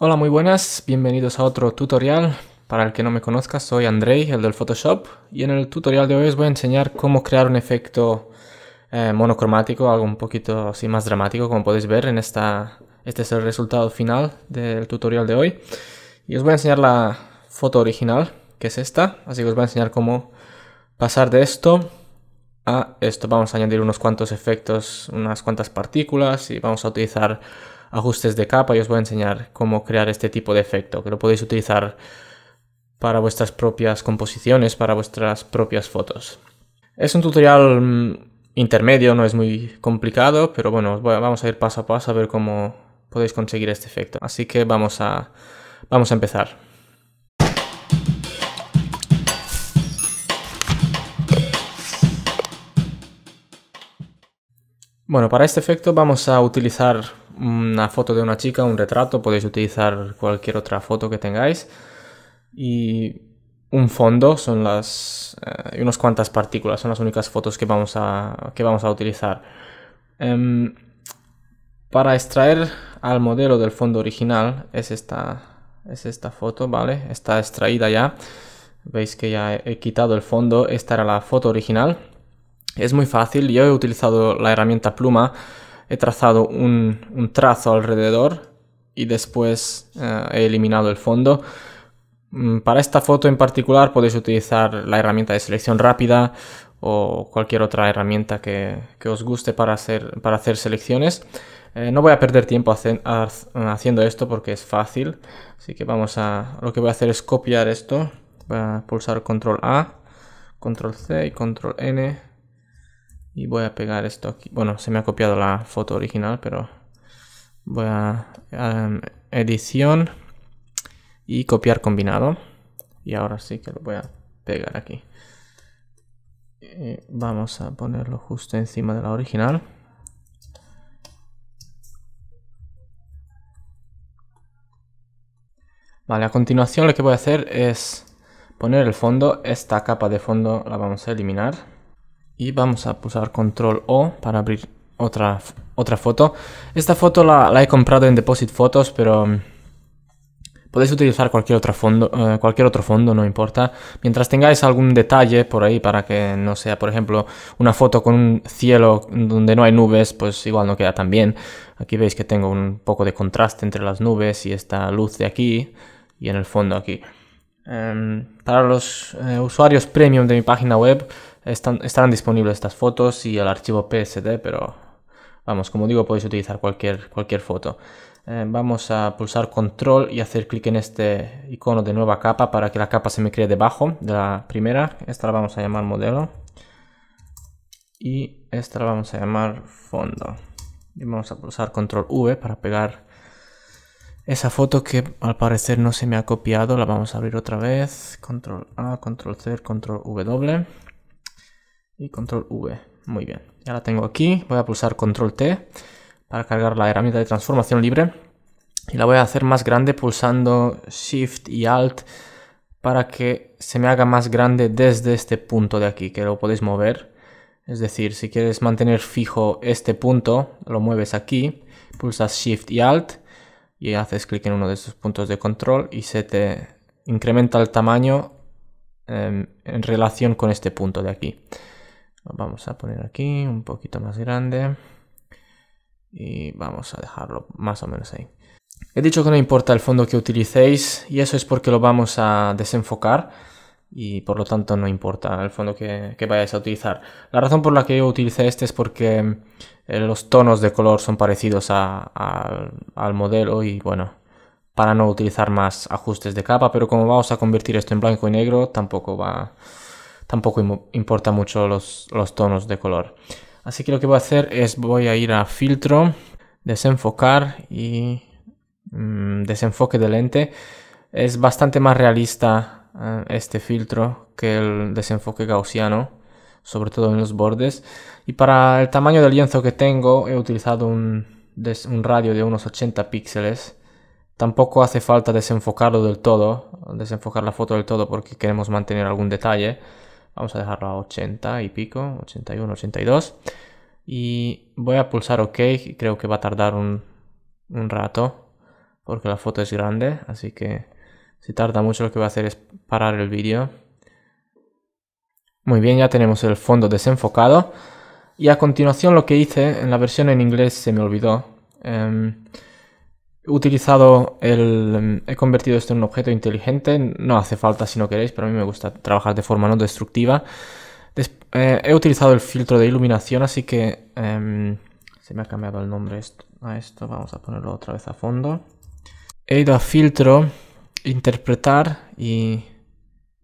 Hola, muy buenas, bienvenidos a otro tutorial. Para el que no me conozca, soy Andrei, el del Photoshop, y en el tutorial de hoy os voy a enseñar cómo crear un efecto eh, monocromático, algo un poquito así más dramático, como podéis ver en esta... Este es el resultado final del tutorial de hoy. Y os voy a enseñar la foto original, que es esta, así que os voy a enseñar cómo pasar de esto a esto. Vamos a añadir unos cuantos efectos, unas cuantas partículas y vamos a utilizar ajustes de capa y os voy a enseñar cómo crear este tipo de efecto, que lo podéis utilizar para vuestras propias composiciones, para vuestras propias fotos. Es un tutorial mm, intermedio, no es muy complicado, pero bueno, vamos a ir paso a paso a ver cómo podéis conseguir este efecto. Así que vamos a, vamos a empezar. Bueno, para este efecto vamos a utilizar una foto de una chica, un retrato, podéis utilizar cualquier otra foto que tengáis. Y un fondo son las... Eh, unas cuantas partículas, son las únicas fotos que vamos a, que vamos a utilizar. Em, para extraer al modelo del fondo original es esta, es esta foto, ¿vale? Está extraída ya. Veis que ya he quitado el fondo. Esta era la foto original. Es muy fácil. Yo he utilizado la herramienta pluma he trazado un, trazo alrededor y después eh, he eliminado el fondo. Mm, para esta foto en particular podéis utilizar la herramienta de selección rápida o cualquier otra herramienta que, os guste para hacer, para hacer selecciones. Eh, no voy a perder tiempo haciendo esto porque es fácil. Así que vamos a... Lo que voy a hacer es copiar esto. Voy a pulsar control A, control C y control N y voy a pegar esto aquí. Bueno, se me ha copiado la foto original, pero voy a em, edición y copiar combinado. Y ahora sí que lo voy a pegar aquí. Eh, vamos a ponerlo justo encima de la original. Vale, a continuación lo que voy a hacer es poner el fondo. Esta capa de fondo la vamos a eliminar y vamos a pulsar control O para abrir otra, otra foto. Esta foto la, he comprado en Deposit Photos, pero mm, podéis utilizar cualquier otro, fondo, eh, cualquier otro fondo, no importa. Mientras tengáis algún detalle por ahí para que no sea, por ejemplo, una foto con un cielo donde no hay nubes, pues igual no queda tan bien. Aquí veis que tengo un poco de contraste entre las nubes y esta luz de aquí y en el fondo aquí. Em, para los eh, usuarios premium de mi página web, están, estarán disponibles estas fotos y el archivo PSD, pero vamos, como digo, podéis utilizar cualquier, cualquier foto. Eh, vamos a pulsar control y hacer clic en este icono de nueva capa para que la capa se me cree debajo de la primera. Esta la vamos a llamar modelo y esta la vamos a llamar fondo. Y vamos a pulsar control V para pegar esa foto que al parecer no se me ha copiado. La vamos a abrir otra vez. Control A, control C, control W y control V. Muy bien, ya la tengo aquí. Voy a pulsar control T para cargar la herramienta de transformación libre. Y la voy a hacer más grande pulsando Shift y Alt para que se me haga más grande desde este punto de aquí, que lo podéis mover. Es decir, si quieres mantener fijo este punto, lo mueves aquí, pulsas Shift y Alt y haces clic en uno de estos puntos de control y se te incrementa el tamaño em, en relación con este punto de aquí vamos a poner aquí un poquito más grande. Y vamos a dejarlo más o menos ahí. He dicho que no importa el fondo que utilicéis y eso es porque lo vamos a desenfocar y por lo tanto no importa el fondo que, vayáis a utilizar. La razón por la que yo utilicé este es porque eh, los tonos de color son parecidos al modelo y bueno, para no utilizar más ajustes de capa, pero como vamos a convertir esto en blanco y negro, tampoco va, tampoco importa mucho los, tonos de color. Así que lo que voy a hacer es voy a ir a filtro, desenfocar y mm, desenfoque de lente. Es bastante más realista eh, este filtro que el desenfoque gaussiano, sobre todo en los bordes. Y para el tamaño del lienzo que tengo he utilizado un, un radio de unos 80 píxeles. Tampoco hace falta desenfocarlo del todo, desenfocar la foto del todo porque queremos mantener algún detalle Vamos a dejarlo a 80 y pico, 81, 82. Y voy a pulsar OK, creo que va a tardar un, rato porque la foto es grande, así que si tarda mucho lo que voy a hacer es parar el vídeo. Muy bien, ya tenemos el fondo desenfocado. Y a continuación lo que hice en la versión en inglés se me olvidó. Em, He utilizado el... he convertido esto en un objeto inteligente, no hace falta si no queréis, pero a mí me gusta trabajar de forma no destructiva. Eh, he utilizado el filtro de iluminación, así que em, se me ha cambiado el nombre a esto, vamos a ponerlo otra vez a fondo. He ido a filtro, interpretar y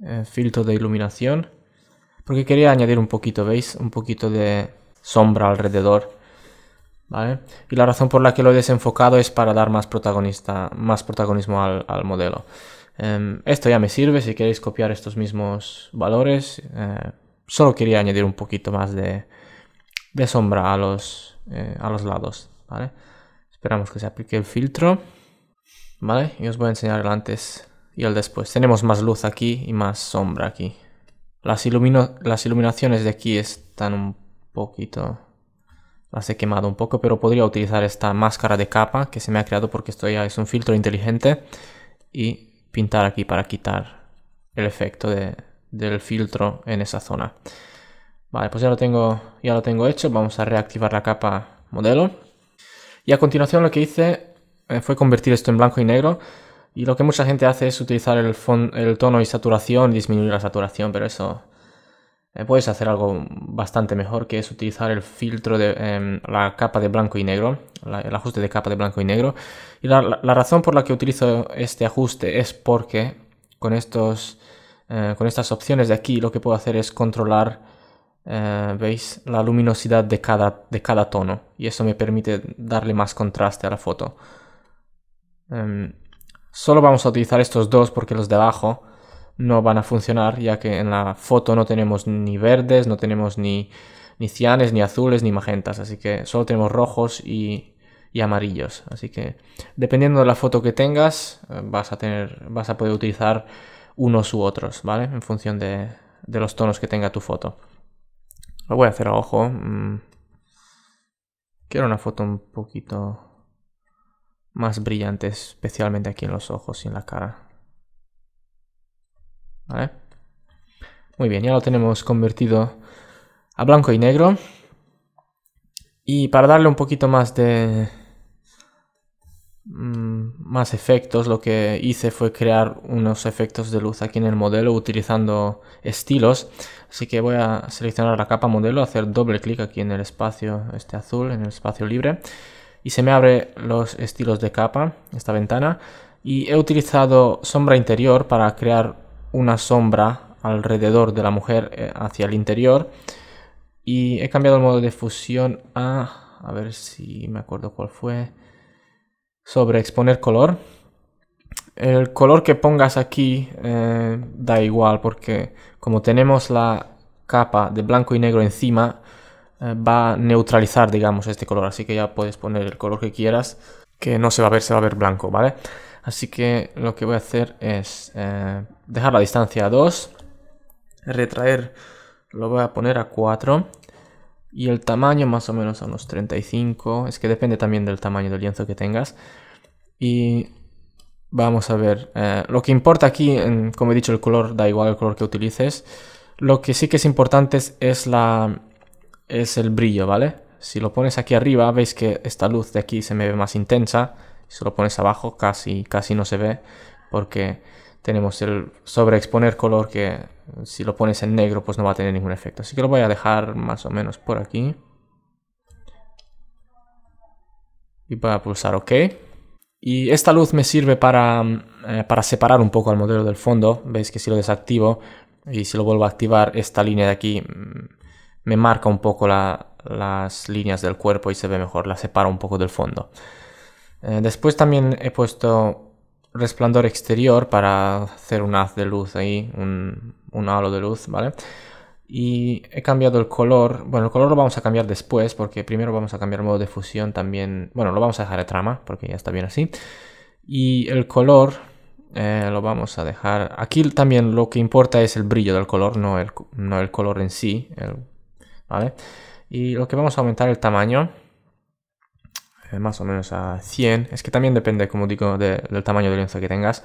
eh, filtro de iluminación, porque quería añadir un poquito, ¿veis? Un poquito de sombra alrededor. Y la razón por la que lo he desenfocado es para dar más, protagonista, más protagonismo al, modelo. Em, esto ya me sirve si queréis copiar estos mismos valores. Eh, solo quería añadir un poquito más de, sombra a los, eh, a los lados, Esperamos que se aplique el filtro, ¿vale? Y os voy a enseñar el antes y el después. Tenemos más luz aquí y más sombra aquí. Las, las iluminaciones de aquí están un poquito las he quemado un poco, pero podría utilizar esta máscara de capa que se me ha creado porque esto ya es un filtro inteligente y pintar aquí para quitar el efecto del filtro en esa zona. Vale, pues ya lo, tengo, ya lo tengo hecho. Vamos a reactivar la capa modelo. Y a continuación lo que hice eh, fue convertir esto en blanco y negro. Y lo que mucha gente hace es utilizar el, el tono y saturación, disminuir la saturación, pero eso eh, puedes hacer algo bastante mejor que es utilizar el filtro de em, la capa de blanco y negro, el ajuste de capa de blanco y negro. Y la, razón por la que utilizo este ajuste es porque con, estos, eh, con estas opciones de aquí lo que puedo hacer es controlar, eh, veis, la luminosidad de cada, de cada tono y eso me permite darle más contraste a la foto. Em, solo vamos a utilizar estos dos porque los de abajo no van a funcionar, ya que en la foto no tenemos ni verdes, no tenemos ni, ni cianes, ni azules, ni magentas, así que solo tenemos rojos y, amarillos. Así que dependiendo de la foto que tengas, eh, vas a, tener, vas a poder utilizar unos u otros, ¿vale? En función de, de los tonos que tenga tu foto. Lo voy a hacer a ojo. Mm. Quiero una foto un poquito más brillante, especialmente aquí en los ojos y en la cara. Muy bien, ya lo tenemos convertido a blanco y negro. Y para darle un poquito más de mm, más efectos, lo que hice fue crear unos efectos de luz aquí en el modelo utilizando estilos. Así que voy a seleccionar la capa modelo, hacer doble clic aquí en el espacio este azul, en el espacio libre. Y se me abre los estilos de capa, esta ventana. Y he utilizado sombra interior para crear una sombra alrededor de la mujer eh, hacia el interior. Y he cambiado el modo de fusión a, a ver si me acuerdo cuál fue, sobre exponer color. El color que pongas aquí eh, da igual porque como tenemos la capa de blanco y negro encima, eh, va a neutralizar, digamos, este color. Así que ya puedes poner el color que quieras, que no se va a ver, se va a ver blanco, ¿vale? Así que lo que voy a hacer es eh, dejar la distancia a 2, retraer, lo voy a poner a 4 y el tamaño más o menos a unos 35, es que depende también del tamaño del lienzo que tengas. Y vamos a ver, eh, lo que importa aquí, como he dicho, el color, da igual el color que utilices. Lo que sí que es importante es, la, es el brillo, ¿vale? Si lo pones aquí arriba, veis que esta luz de aquí se me ve más intensa, si lo pones abajo casi, casi no se ve porque tenemos el sobreexponer color que si lo pones en negro pues no va a tener ningún efecto. Así que lo voy a dejar más o menos por aquí. Y voy a pulsar OK. Y esta luz me sirve para, mm, eh, separar un poco al modelo del fondo. Veis que si lo desactivo y si lo vuelvo a activar, esta línea de aquí mm, me marca un poco las líneas del cuerpo y se ve mejor, la separa un poco del fondo. Eh, después también he puesto resplandor exterior para hacer un haz de luz ahí, un, halo de luz, ¿vale? Y he cambiado el color, bueno, el color lo vamos a cambiar después porque primero vamos a cambiar el modo de fusión también, bueno, lo vamos a dejar de trama porque ya está bien así. Y el color eh, lo vamos a dejar, aquí también lo que importa es el brillo del color, no el, color en sí, ¿vale? Y lo que vamos a aumentar el tamaño, más o menos a 100. Es que también depende, como digo, del tamaño de lienzo que tengas.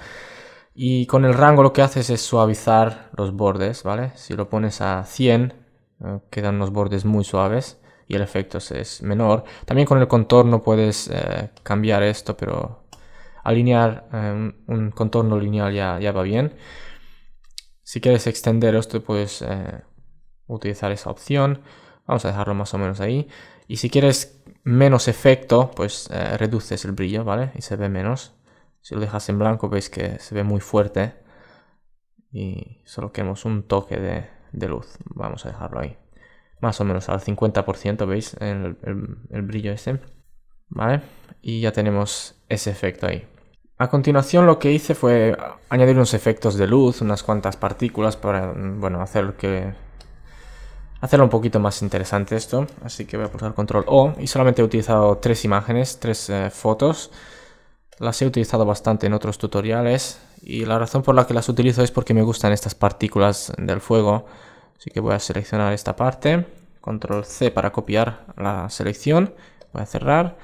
Y con el rango lo que haces es suavizar los bordes, ¿vale? Si lo pones a 100, eh, quedan unos bordes muy suaves y el efecto es menor. También con el contorno puedes eh, cambiar esto, pero alinear eh, un contorno lineal ya, ya, va bien. Si quieres extender esto, puedes utilizar esa opción. Vamos a dejarlo más o menos ahí. Y si quieres menos efecto, pues eh, reduces el brillo, ¿vale? Y se ve menos. Si lo dejas en blanco veis que se ve muy fuerte. Y solo queremos un toque de, luz. Vamos a dejarlo ahí. Más o menos al 50%, ¿veis? El, el, brillo este. ¿Vale? Y ya tenemos ese efecto ahí. A continuación lo que hice fue añadir unos efectos de luz, unas cuantas partículas para, bueno, hacer que hacerlo un poquito más interesante esto. Así que voy a pulsar control O y solamente he utilizado tres imágenes, tres eh, fotos. Las he utilizado bastante en otros tutoriales y la razón por la que las utilizo es porque me gustan estas partículas del fuego. Así que voy a seleccionar esta parte, control C para copiar la selección, voy a cerrar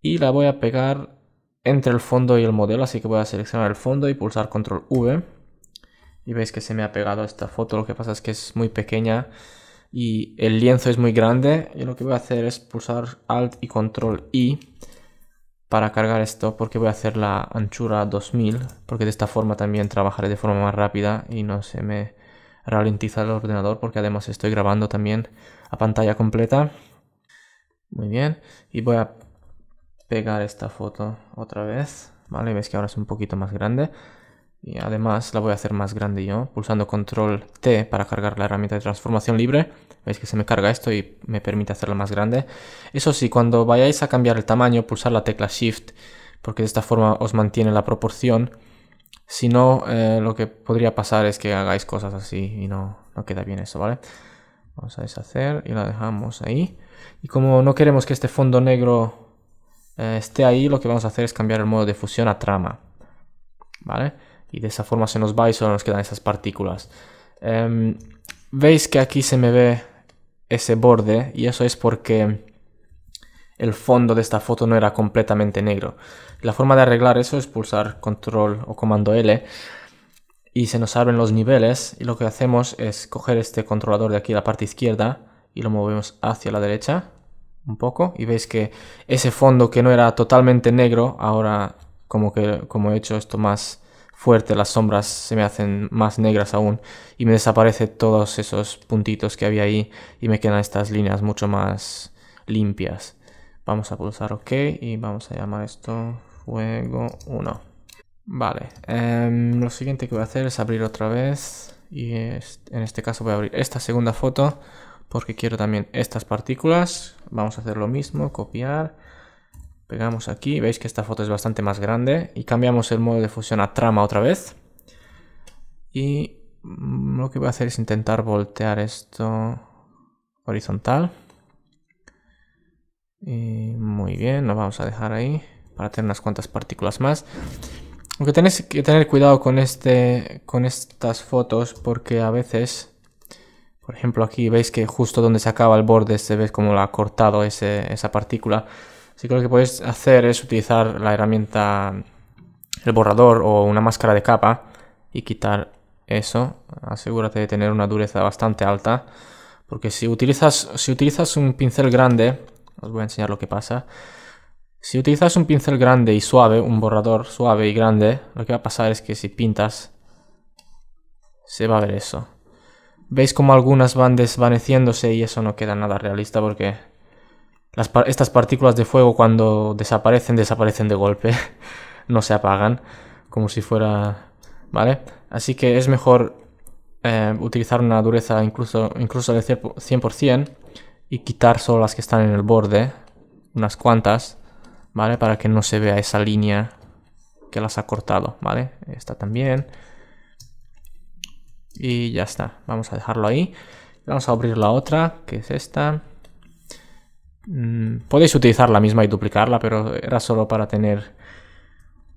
y la voy a pegar entre el fondo y el modelo, así que voy a seleccionar el fondo y pulsar control V y veis que se me ha pegado esta foto, lo que pasa es que es muy pequeña y el lienzo es muy grande y lo que voy a hacer es pulsar Alt y Control I para cargar esto porque voy a hacer la anchura 2000 porque de esta forma también trabajaré de forma más rápida y no se me ralentiza el ordenador porque además estoy grabando también a pantalla completa muy bien y voy a pegar esta foto otra vez vale veis que ahora es un poquito más grande y además la voy a hacer más grande yo, pulsando control T para cargar la herramienta de transformación libre. Veis que se me carga esto y me permite hacerla más grande. Eso sí, cuando vayáis a cambiar el tamaño, pulsar la tecla Shift, porque de esta forma os mantiene la proporción. Si no, eh, lo que podría pasar es que hagáis cosas así y no, no queda bien eso, ¿vale? Vamos a deshacer y la dejamos ahí. Y como no queremos que este fondo negro eh, esté ahí, lo que vamos a hacer es cambiar el modo de fusión a trama, ¿vale? y de esa forma se nos va y solo nos quedan esas partículas. Em, veis que aquí se me ve ese borde y eso es porque el fondo de esta foto no era completamente negro. La forma de arreglar eso es pulsar control o comando L y se nos abren los niveles y lo que hacemos es coger este controlador de aquí, a la parte izquierda, y lo movemos hacia la derecha un poco y veis que ese fondo que no era totalmente negro ahora como que como he hecho esto más fuerte, las sombras se me hacen más negras aún y me desaparecen todos esos puntitos que había ahí y me quedan estas líneas mucho más limpias. Vamos a pulsar OK y vamos a llamar esto fuego 1. Vale, em, lo siguiente que voy a hacer es abrir otra vez y en este caso voy a abrir esta segunda foto porque quiero también estas partículas. Vamos a hacer lo mismo, copiar Pegamos aquí, veis que esta foto es bastante más grande y cambiamos el modo de fusión a trama otra vez. Y mm, lo que voy a hacer es intentar voltear esto horizontal. muy bien, lo vamos a dejar ahí para tener unas cuantas partículas más. Aunque tenéis que tener cuidado con, este, con estas fotos porque a veces, por ejemplo aquí veis que justo donde se acaba el borde se ve como lo ha cortado esa partícula. Así que lo que puedes hacer es utilizar la herramienta, el borrador o una máscara de capa y quitar eso. Asegúrate de tener una dureza bastante alta. Porque si utilizas, si utilizas un pincel grande, os voy a enseñar lo que pasa. Si utilizas un pincel grande y suave, un borrador suave y grande, lo que va a pasar es que si pintas, se va a ver eso. ¿Veis como algunas van desvaneciéndose y eso no queda nada realista porque estas partículas de fuego cuando desaparecen, desaparecen de golpe, no se apagan, como si fuera... ¿Vale? Así que es mejor eh, utilizar una dureza incluso, incluso de 100% y quitar solo las que están en el borde, unas cuantas, ¿vale? Para que no se vea esa línea que las ha cortado, ¿vale? Esta también. Y ya está, vamos a dejarlo ahí. Vamos a abrir la otra, que es esta. Mm, podéis utilizar la misma y duplicarla, pero era solo para tener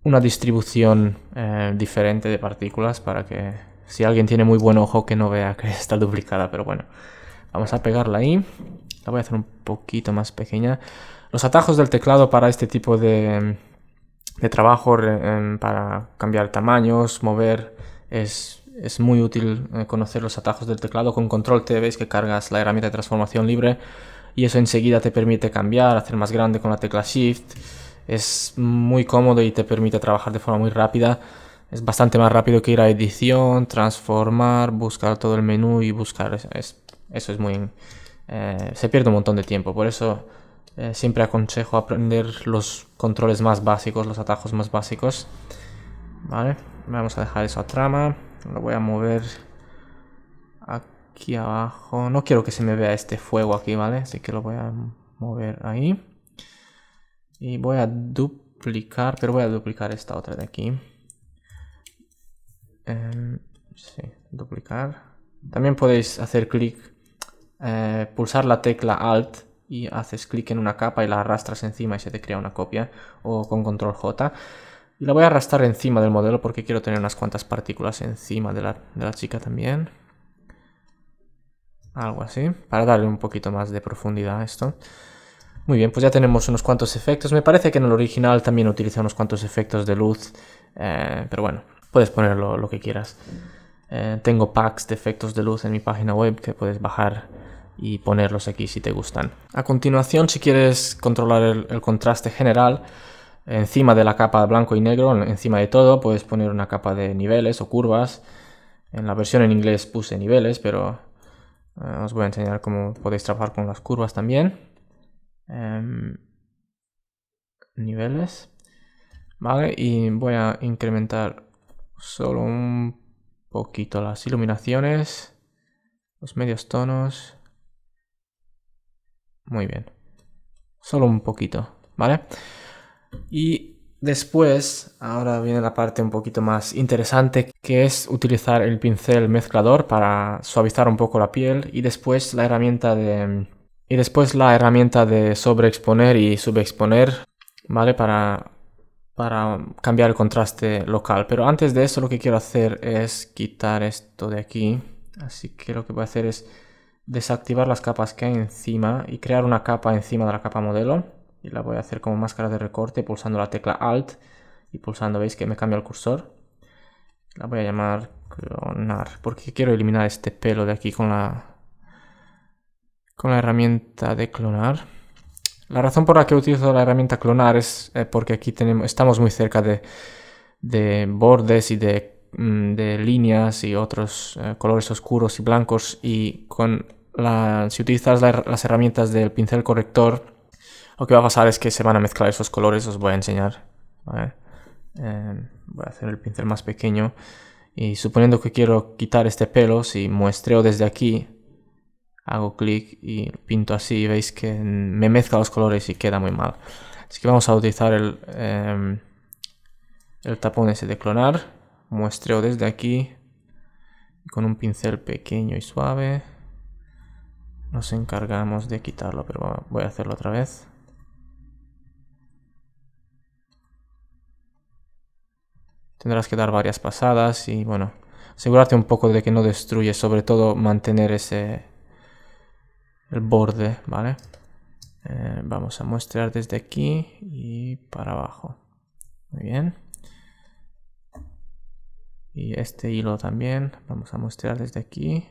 una distribución eh, diferente de partículas para que si alguien tiene muy buen ojo que no vea que está duplicada, pero bueno. Vamos a pegarla ahí. La voy a hacer un poquito más pequeña. Los atajos del teclado para este tipo de, trabajo, em, para cambiar tamaños, mover, es, es muy útil eh, conocer los atajos del teclado. Con control T veis que cargas la herramienta de transformación libre y eso enseguida te permite cambiar, hacer más grande con la tecla Shift. Es muy cómodo y te permite trabajar de forma muy rápida. Es bastante más rápido que ir a edición, transformar, buscar todo el menú y buscar. eso es muy... Eh, se pierde un montón de tiempo. Por eso eh, siempre aconsejo aprender los controles más básicos, los atajos más básicos. vamos a dejar eso a trama. Lo voy a mover aquí aquí abajo. No quiero que se me vea este fuego aquí, ¿vale? Así que lo voy a mover ahí. Y voy a duplicar, pero voy a duplicar esta otra de aquí. Em, sí, duplicar. También podéis hacer clic, eh, pulsar la tecla Alt y haces clic en una capa y la arrastras encima y se te crea una copia. O con Control J. Y la voy a arrastrar encima del modelo porque quiero tener unas cuantas partículas encima de la, de la chica también algo así, para darle un poquito más de profundidad a esto. Muy bien, pues ya tenemos unos cuantos efectos. Me parece que en el original también utiliza unos cuantos efectos de luz, eh, pero bueno, puedes ponerlo lo que quieras. Eh, tengo packs de efectos de luz en mi página web que puedes bajar y ponerlos aquí si te gustan. A continuación, si quieres controlar el contraste general, encima de la capa blanco y negro, encima de todo, puedes poner una capa de niveles o curvas. En la versión en inglés puse niveles, pero eh, os voy a enseñar cómo podéis trabajar con las curvas también. Em, niveles. Vale, y voy a incrementar solo un poquito las iluminaciones, los medios tonos. Muy bien. Solo un poquito, ¿vale? Y Después, ahora viene la parte un poquito más interesante, que es utilizar el pincel mezclador para suavizar un poco la piel y después la herramienta de y después la herramienta de sobreexponer y subexponer, ¿vale? Para para cambiar el contraste local. Pero antes de eso lo que quiero hacer es quitar esto de aquí. Así que lo que voy a hacer es desactivar las capas que hay encima y crear una capa encima de la capa modelo y la voy a hacer como máscara de recorte pulsando la tecla Alt y pulsando, veis que me cambia el cursor. La voy a llamar clonar porque quiero eliminar este pelo de aquí con la, con la herramienta de clonar. La razón por la que utilizo la herramienta clonar es eh, porque aquí tenemos, estamos muy cerca de, bordes y mm, de, líneas y otros eh, colores oscuros y blancos y con si utilizas las herramientas del pincel corrector lo que va a pasar es que se van a mezclar esos colores, os voy a enseñar. Em, voy a hacer el pincel más pequeño. Y suponiendo que quiero quitar este pelo, si muestreo desde aquí, hago clic y pinto así, veis que me mezcla los colores y queda muy mal. Así que vamos a utilizar el, em, el tapón ese de clonar, muestreo desde aquí, con un pincel pequeño y suave. Nos encargamos de quitarlo, pero voy a hacerlo otra vez. Tendrás que dar varias pasadas y bueno, asegurarte un poco de que no destruye, sobre todo mantener ese el borde, ¿vale? Eh, vamos a mostrar desde aquí y para abajo. Muy bien. Y este hilo también vamos a mostrar desde aquí.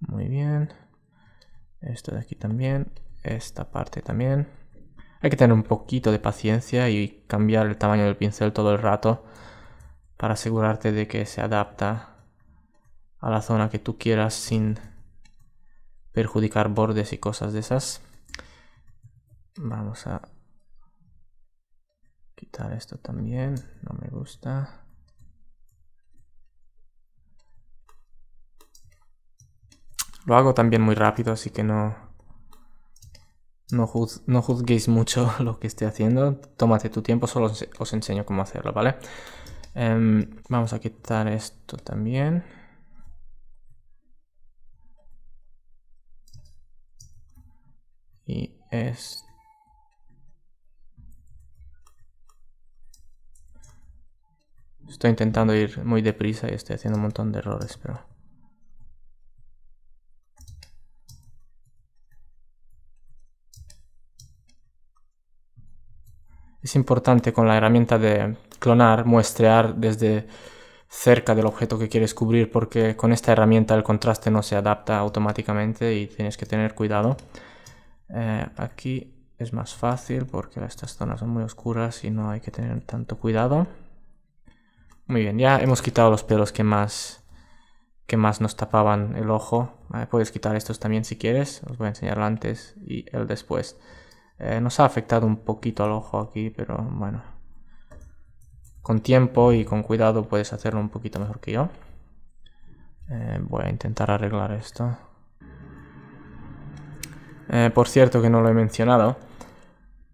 Muy bien. Esto de aquí también. Esta parte también. Hay que tener un poquito de paciencia y cambiar el tamaño del pincel todo el rato para asegurarte de que se adapta a la zona que tú quieras sin perjudicar bordes y cosas de esas. Vamos a quitar esto también, no me gusta. Lo hago también muy rápido, así que no, no, juzguéis mucho lo que esté haciendo. Tómate tu tiempo, solo os enseño cómo hacerlo, ¿vale? Em, vamos a quitar esto también. Y es... Estoy intentando ir muy deprisa y estoy haciendo un montón de errores, pero... Es importante con la herramienta de clonar muestrear desde cerca del objeto que quieres cubrir porque con esta herramienta el contraste no se adapta automáticamente y tienes que tener cuidado. Eh, aquí es más fácil porque estas zonas son muy oscuras y no hay que tener tanto cuidado. Muy bien, ya hemos quitado los pelos que más, que más nos tapaban el ojo. Eh, puedes quitar estos también si quieres. Os voy a enseñar antes y el después. Eh, nos ha afectado un poquito al ojo aquí, pero bueno. Con tiempo y con cuidado puedes hacerlo un poquito mejor que yo. Eh, voy a intentar arreglar esto. Eh, por cierto que no lo he mencionado.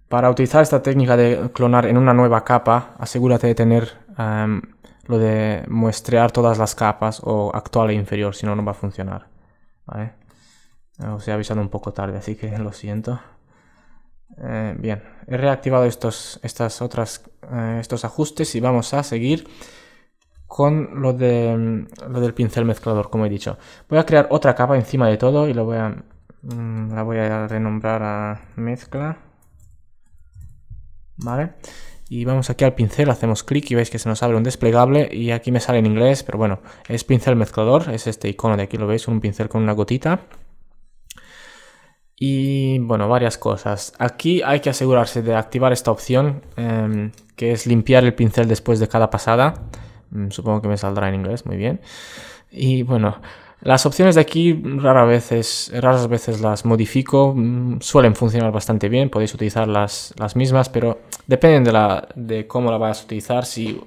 Para utilizar esta técnica de clonar en una nueva capa, asegúrate de tener em, lo de muestrear todas las capas o actual e inferior, si no, no va a funcionar. Os he avisado un poco tarde, así que lo siento. Eh, bien, he reactivado estos, estas otras, eh, estos ajustes y vamos a seguir con lo, de, lo del pincel mezclador, como he dicho. Voy a crear otra capa encima de todo y lo voy a, mm, la voy a renombrar a mezcla. ¿Vale? Y vamos aquí al pincel, hacemos clic y veis que se nos abre un desplegable y aquí me sale en inglés, pero bueno, es pincel mezclador, es este icono de aquí, lo veis, un pincel con una gotita. Y bueno, varias cosas. Aquí hay que asegurarse de activar esta opción, em, que es limpiar el pincel después de cada pasada. Mm, supongo que me saldrá en inglés, muy bien. Y bueno, las opciones de aquí rara veces, raras veces las modifico, mm, suelen funcionar bastante bien, podéis utilizar las, mismas, pero dependen de, la, de cómo la vayas a utilizar. Si,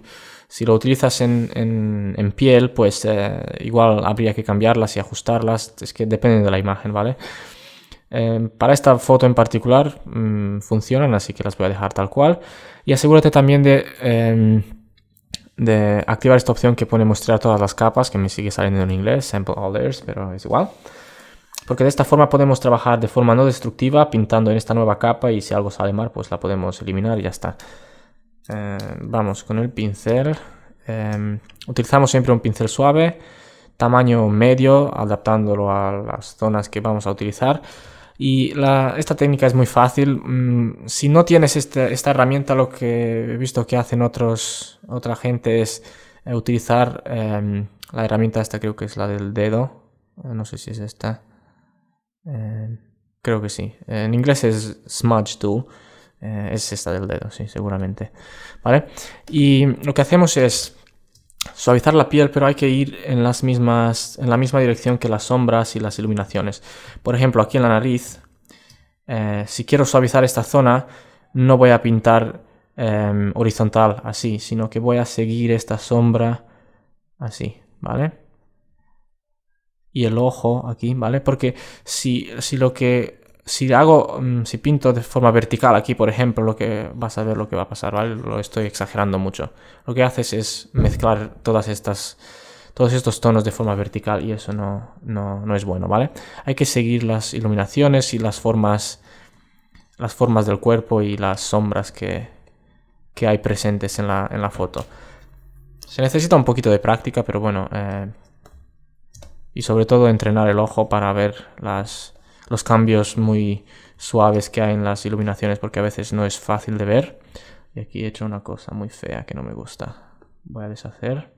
si lo utilizas en, piel, pues eh, igual habría que cambiarlas y ajustarlas, es que depende de la imagen, ¿vale? vale Em, para esta foto en particular mm, funcionan, así que las voy a dejar tal cual. Y asegúrate también em, de, activar esta opción que pone mostrar todas las capas, que me sigue saliendo en inglés, sample all layers, pero es igual. Porque de esta forma podemos trabajar de forma no destructiva, pintando en esta nueva capa y si algo sale mal, pues la podemos eliminar y ya está. Em, vamos con el pincel. utilizamos siempre un pincel suave tamaño medio, adaptándolo a las zonas que vamos a utilizar. Y esta técnica es muy fácil. Mm, si no tienes este, esta, herramienta, lo que he visto que hacen otros, otra gente es eh, utilizar em, la herramienta esta, creo que es la del dedo. Eh, no sé si es esta. Em, creo que sí. En inglés es Smudge Tool. Eh, es esta del dedo, sí, seguramente. ¿Vale? Y lo que hacemos es suavizar la piel, pero hay que ir en, las mismas, en la misma dirección que las sombras y las iluminaciones. Por ejemplo, aquí en la nariz, eh, si quiero suavizar esta zona, no voy a pintar em, horizontal así, sino que voy a seguir esta sombra así, ¿vale? Y el ojo aquí, ¿vale? Porque si, si lo que si hago, mm, si pinto de forma vertical aquí, por ejemplo, lo que vas a ver lo que va a pasar, ¿vale? Lo estoy exagerando mucho. Lo que haces es mezclar todas estas, todos estos tonos de forma vertical y eso no, no, es bueno, ¿vale? Hay que seguir las iluminaciones y las formas, las formas del cuerpo y las sombras que, que hay presentes en la, foto. Se necesita un poquito de práctica, pero bueno, eh, y sobre todo entrenar el ojo para ver las los cambios muy suaves que hay en las iluminaciones porque a veces no es fácil de ver. Y aquí he hecho una cosa muy fea que no me gusta. Voy a deshacer.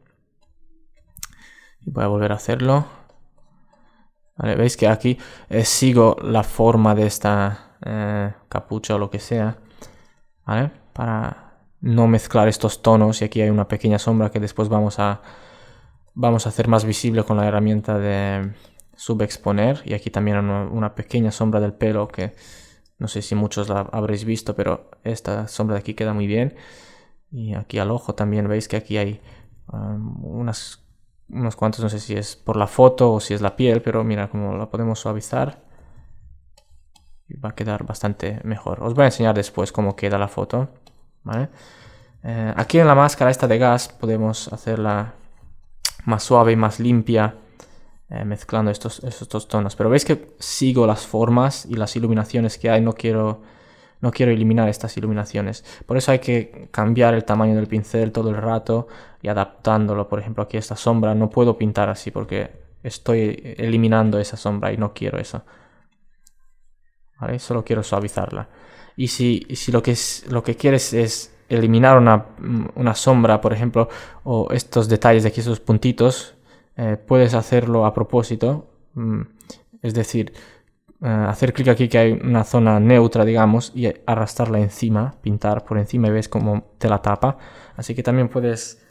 Y voy a volver a hacerlo. veis que aquí eh, sigo la forma de esta eh, capucha o lo que sea. Para no mezclar estos tonos. Y aquí hay una pequeña sombra que después vamos a, vamos a hacer más visible con la herramienta de subexponer y aquí también una, pequeña sombra del pelo que no sé si muchos la habréis visto pero esta sombra de aquí queda muy bien y aquí al ojo también veis que aquí hay unas unos cuantos no sé si es por la foto o si es la piel pero mira cómo la podemos suavizar y va a quedar bastante mejor os voy a enseñar después cómo queda la foto eh, aquí en la máscara esta de gas podemos hacerla más suave y más limpia eh, mezclando estos, estos dos tonos. Pero veis que sigo las formas y las iluminaciones que hay, no quiero, no quiero eliminar estas iluminaciones. Por eso hay que cambiar el tamaño del pincel todo el rato y adaptándolo. Por ejemplo, aquí esta sombra no puedo pintar así porque estoy eliminando esa sombra y no quiero eso. Solo quiero suavizarla. Y si, si lo, que es, lo que quieres es eliminar una, una sombra, por ejemplo, o estos detalles de aquí, esos puntitos, eh, puedes hacerlo a propósito. Mm, es decir, eh, hacer clic aquí que hay una zona neutra, digamos, y arrastrarla encima, pintar por encima y ves cómo te la tapa. Así que también puedes,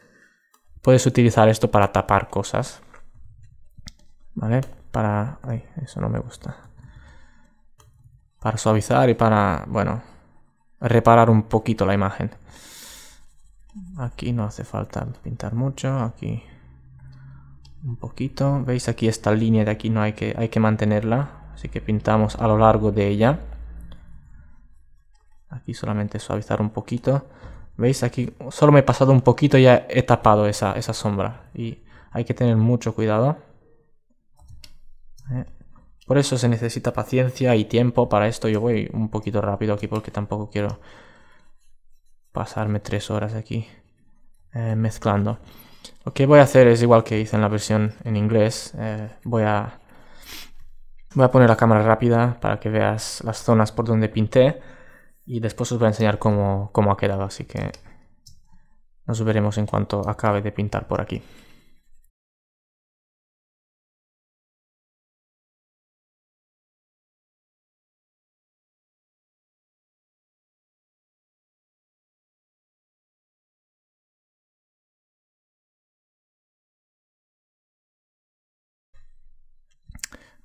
puedes utilizar esto para tapar cosas. ¿Vale? Para... Ay, eso no me gusta. Para suavizar y para, bueno, reparar un poquito la imagen. Aquí no hace falta pintar mucho, aquí un poquito. Veis aquí esta línea de aquí no hay que, hay que mantenerla, así que pintamos a lo largo de ella. Aquí solamente suavizar un poquito. Veis aquí, solo me he pasado un poquito y ya he tapado esa, esa sombra. Y hay que tener mucho cuidado. Eh, por eso se necesita paciencia y tiempo para esto. Yo voy un poquito rápido aquí porque tampoco quiero pasarme tres horas aquí eh, mezclando. Lo que voy a hacer es igual que hice en la versión en inglés. Eh, voy, a, voy a poner la cámara rápida para que veas las zonas por donde pinté. Y después os voy a enseñar cómo ha quedado. Así que nos veremos en cuanto acabe de pintar por aquí.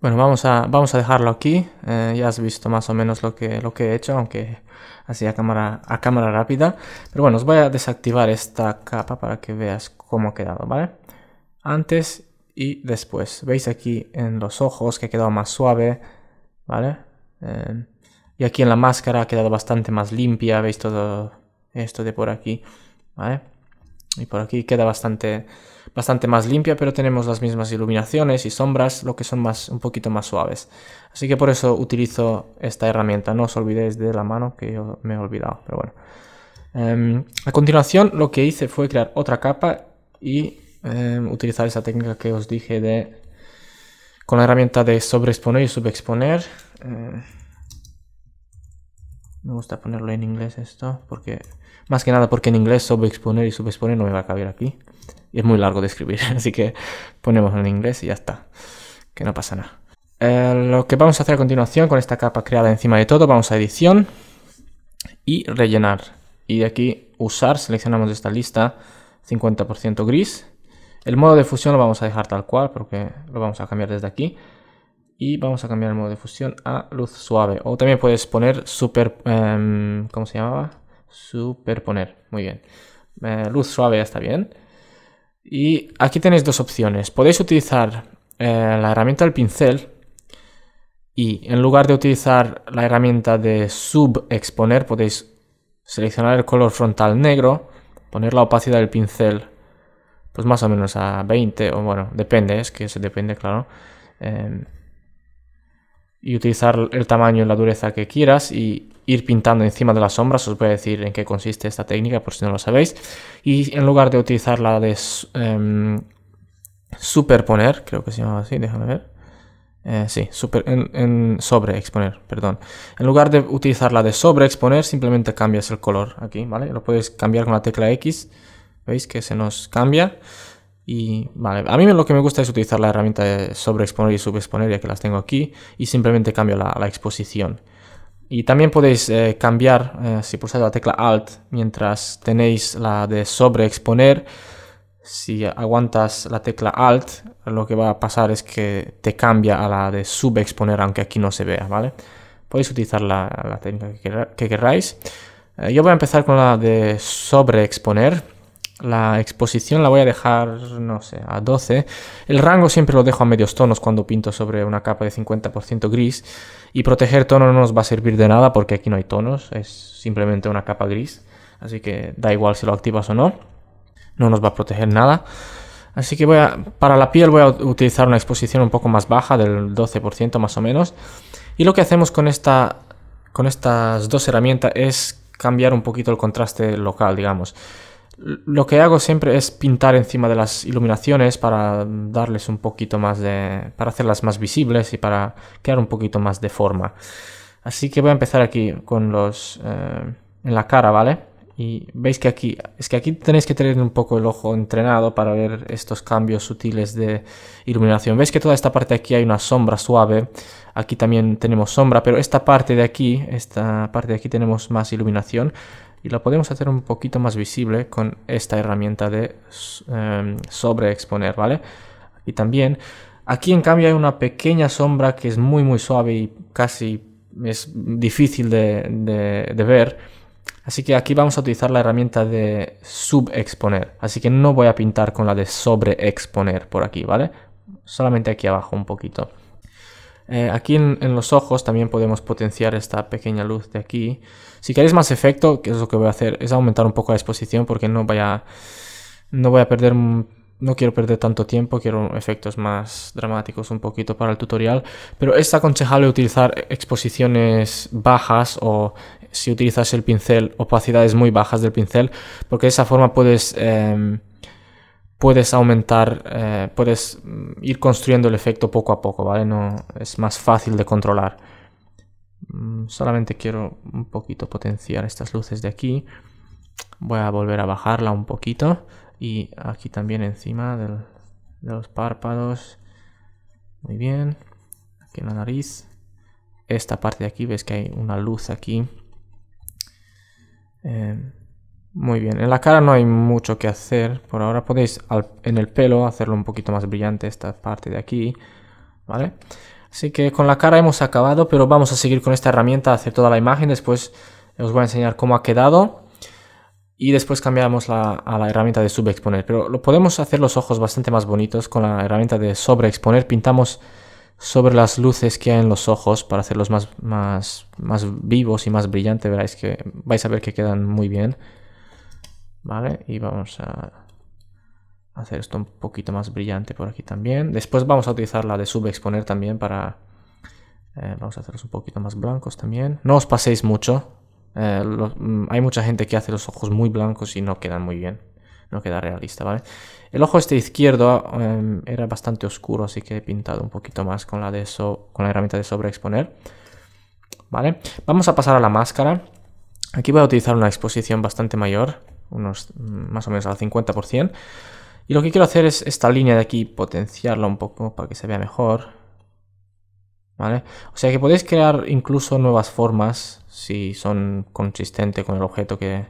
Bueno, vamos a, vamos a dejarlo aquí. Eh, ya has visto más o menos lo que, lo que he hecho, aunque así a cámara, a cámara rápida. Pero bueno, os voy a desactivar esta capa para que veas cómo ha quedado, ¿vale? Antes y después. Veis aquí en los ojos que ha quedado más suave, ¿vale? Em, y aquí en la máscara ha quedado bastante más limpia, veis todo esto de por aquí, ¿vale? Y por aquí queda bastante bastante más limpia, pero tenemos las mismas iluminaciones y sombras, lo que son más, un poquito más suaves. Así que por eso utilizo esta herramienta, no os olvidéis de la mano que yo me he olvidado, pero bueno. Em, a continuación lo que hice fue crear otra capa y em, utilizar esa técnica que os dije de con la herramienta de sobreexponer y subexponer. Em, me gusta ponerlo en inglés esto, porque más que nada porque en inglés subexponer y subexponer no me va a caber aquí. Y es muy largo de escribir, así que ponemos en inglés y ya está, que no pasa nada. Eh, lo que vamos a hacer a continuación con esta capa creada encima de todo, vamos a edición y rellenar. Y aquí usar, seleccionamos esta lista 50% gris. El modo de fusión lo vamos a dejar tal cual porque lo vamos a cambiar desde aquí y vamos a cambiar el modo de fusión a luz suave. O también puedes poner super... Em, ¿Cómo se llamaba? Superponer. Muy bien. Eh, luz suave ya está bien. Y aquí tenéis dos opciones. Podéis utilizar eh, la herramienta del pincel y en lugar de utilizar la herramienta de subexponer, podéis seleccionar el color frontal negro, poner la opacidad del pincel pues más o menos a 20 o bueno, depende, es que se depende, claro. Em, y utilizar el tamaño y la dureza que quieras y ir pintando encima de las sombras. Os voy a decir en qué consiste esta técnica por si no lo sabéis. Y en lugar de utilizar la de em, superponer, creo que se llama así, déjame ver. Eh, sí, super, en, sobreexponer, perdón. En lugar de utilizar la de sobreexponer, simplemente cambias el color aquí, ¿vale? Lo puedes cambiar con la tecla X. ¿Veis que se nos cambia? vale, a mí lo que me gusta es utilizar la herramienta de sobreexponer y subexponer, ya que las tengo aquí, y simplemente cambio la, exposición. Y también podéis eh, cambiar, eh, si pulsáis la tecla Alt, mientras tenéis la de sobreexponer, si aguantas la tecla Alt, lo que va a pasar es que te cambia a la de subexponer, aunque aquí no se vea, ¿vale? Podéis utilizar la, técnica que, queráis. Eh, yo voy a empezar con la de sobreexponer la exposición la voy a dejar, no sé, a 12. El rango siempre lo dejo a medios tonos cuando pinto sobre una capa de 50% gris. Y proteger tono no nos va a servir de nada porque aquí no hay tonos, es simplemente una capa gris. Así que da igual si lo activas o no. No nos va a proteger nada. Así que voy a, para la piel voy a utilizar una exposición un poco más baja, del 12% más o menos. Y lo que hacemos con, esta, con estas dos herramientas es cambiar un poquito el contraste local, digamos. Lo que hago siempre es pintar encima de las iluminaciones para darles un poquito más de... para hacerlas más visibles y para crear un poquito más de forma. Así que voy a empezar aquí con los... Eh, en la cara, ¿vale? Y veis que aquí, es que aquí tenéis que tener un poco el ojo entrenado para ver estos cambios sutiles de iluminación. Veis que toda esta parte de aquí hay una sombra suave, aquí también tenemos sombra, pero esta parte de aquí, esta parte de aquí tenemos más iluminación y la podemos hacer un poquito más visible con esta herramienta de em, sobreexponer, ¿vale? Y también aquí en cambio hay una pequeña sombra que es muy muy suave y casi es difícil de, de ver. Así que aquí vamos a utilizar la herramienta de subexponer. Así que no voy a pintar con la de sobreexponer por aquí, ¿vale? Solamente aquí abajo un poquito. Eh, aquí en, los ojos también podemos potenciar esta pequeña luz de aquí. Si queréis más efecto, que es lo que voy a hacer, es aumentar un poco la exposición porque no vaya, no voy a perder, no quiero perder tanto tiempo, quiero efectos más dramáticos un poquito para el tutorial. Pero es aconsejable utilizar exposiciones bajas o si utilizas el pincel, opacidades muy bajas del pincel, porque de esa forma puedes... Em, puedes aumentar, eh, puedes mm, ir construyendo el efecto poco a poco, ¿vale? No, es más fácil de controlar. Mm, solamente quiero un poquito potenciar estas luces de aquí. Voy a volver a bajarla un poquito. Y aquí también encima de los párpados. Muy bien. Aquí en la nariz. Esta parte de aquí, ves que hay una luz aquí. Eh, muy bien, en la cara no hay mucho que hacer. Por ahora podéis en el pelo hacerlo un poquito más brillante esta parte de aquí. ¿Vale? Así que con la cara hemos acabado, pero vamos a seguir con esta herramienta, hacer toda la imagen. Después os voy a enseñar cómo ha quedado. Y después cambiamos a la herramienta de subexponer. Pero lo podemos hacer los ojos bastante más bonitos con la herramienta de sobreexponer. Pintamos sobre las luces que hay en los ojos para hacerlos más, más, más vivos y más brillantes. veráis que vais a ver que quedan muy bien. ¿vale? Y vamos a hacer esto un poquito más brillante por aquí también. Después vamos a utilizar la de subexponer también para... Eh, vamos a hacerlos un poquito más blancos también. No os paséis mucho. Eh, mm, hay mucha gente que hace los ojos muy blancos y no quedan muy bien. No queda realista, ¿vale? El ojo este izquierdo em, era bastante oscuro, así que he pintado un poquito más con la, de so con la herramienta de sobreexponer. ¿Vale? Vamos a pasar a la máscara. Aquí voy a utilizar una exposición bastante mayor unos más o menos al 50%. Y lo que quiero hacer es esta línea de aquí, potenciarla un poco para que se vea mejor. O sea que podéis crear incluso nuevas formas si son consistentes con el objeto que,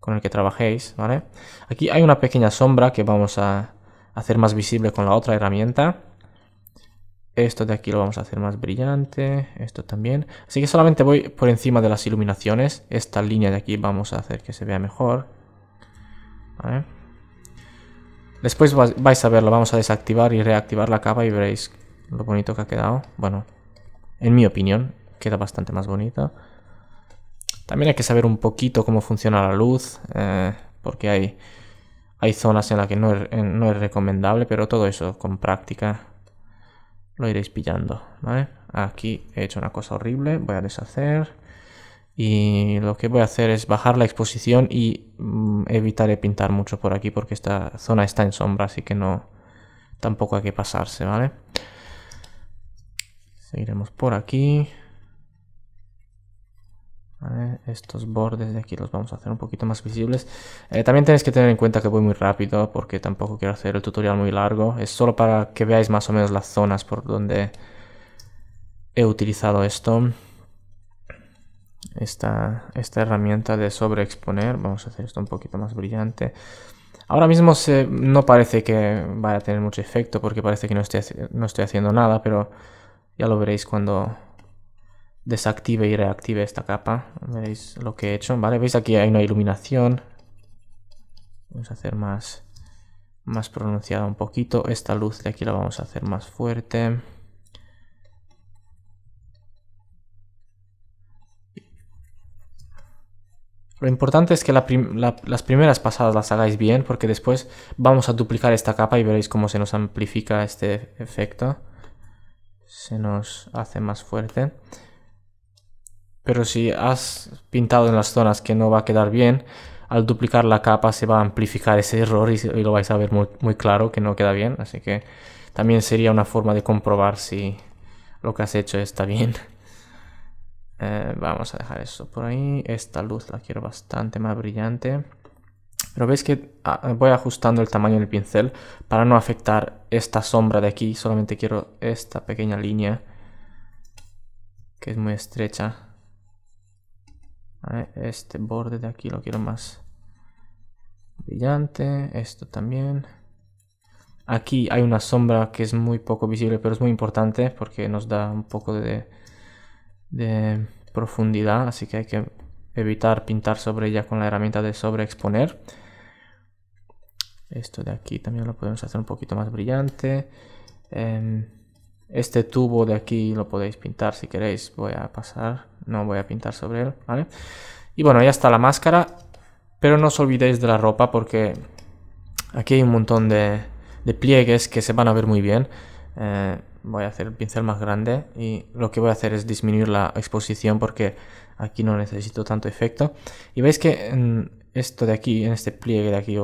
con el que trabajéis, ¿vale? Aquí hay una pequeña sombra que vamos a hacer más visible con la otra herramienta. Esto de aquí lo vamos a hacer más brillante, esto también. Así que solamente voy por encima de las iluminaciones. Esta línea de aquí vamos a hacer que se vea mejor. Después vais a verlo, vamos a desactivar y reactivar la capa y veréis lo bonito que ha quedado. Bueno, en mi opinión, queda bastante más bonito. También hay que saber un poquito cómo funciona la luz, eh, porque hay, hay zonas en las que no es, recomendable, pero todo eso con práctica lo iréis pillando. Aquí he hecho una cosa horrible, voy a deshacer y lo que voy a hacer es bajar la exposición y mm, evitaré pintar mucho por aquí porque esta zona está en sombra así que no tampoco hay que pasarse vale seguiremos por aquí estos bordes de aquí los vamos a hacer un poquito más visibles eh, también tenéis que tener en cuenta que voy muy rápido porque tampoco quiero hacer el tutorial muy largo es solo para que veáis más o menos las zonas por donde he utilizado esto esta, esta herramienta de sobreexponer. Vamos a hacer esto un poquito más brillante. Ahora mismo no parece que vaya a tener mucho efecto porque parece que no estoy, no estoy haciendo nada, pero ya lo veréis cuando desactive y reactive esta capa. Veréis lo que he hecho, ¿vale? Veis aquí hay una iluminación. Vamos a hacer más, más pronunciada un poquito. Esta luz de aquí la vamos a hacer más fuerte. Lo importante es que las primeras pasadas las hagáis bien porque después vamos a duplicar esta capa y veréis cómo se nos amplifica este efecto. Se nos hace más fuerte. Pero si has pintado en las zonas que no va a quedar bien, al duplicar la capa se va a amplificar ese error y, lo vais a ver muy claro que no queda bien. Así que también sería una forma de comprobar si lo que has hecho está bien. Eh, vamos a dejar eso por ahí. Esta luz la quiero bastante más brillante. Pero veis que ah, voy ajustando el tamaño del pincel para no afectar esta sombra de aquí. Solamente quiero esta pequeña línea que es muy estrecha. Este borde de aquí lo quiero más brillante. Esto también. Aquí hay una sombra que es muy poco visible, pero es muy importante porque nos da un poco de de profundidad, así que hay que evitar pintar sobre ella con la herramienta de sobreexponer. Esto de aquí también lo podemos hacer un poquito más brillante. Em, este tubo de aquí lo podéis pintar si queréis. Voy a pasar, no voy a pintar sobre él, ¿vale? Y bueno, ya está la máscara, pero no os olvidéis de la ropa porque aquí hay un montón de, pliegues que se van a ver muy bien. Eh, voy a hacer el pincel más grande y lo que voy a hacer es disminuir la exposición porque aquí no necesito tanto efecto. Y veis que en esto de aquí, en este pliegue de aquí,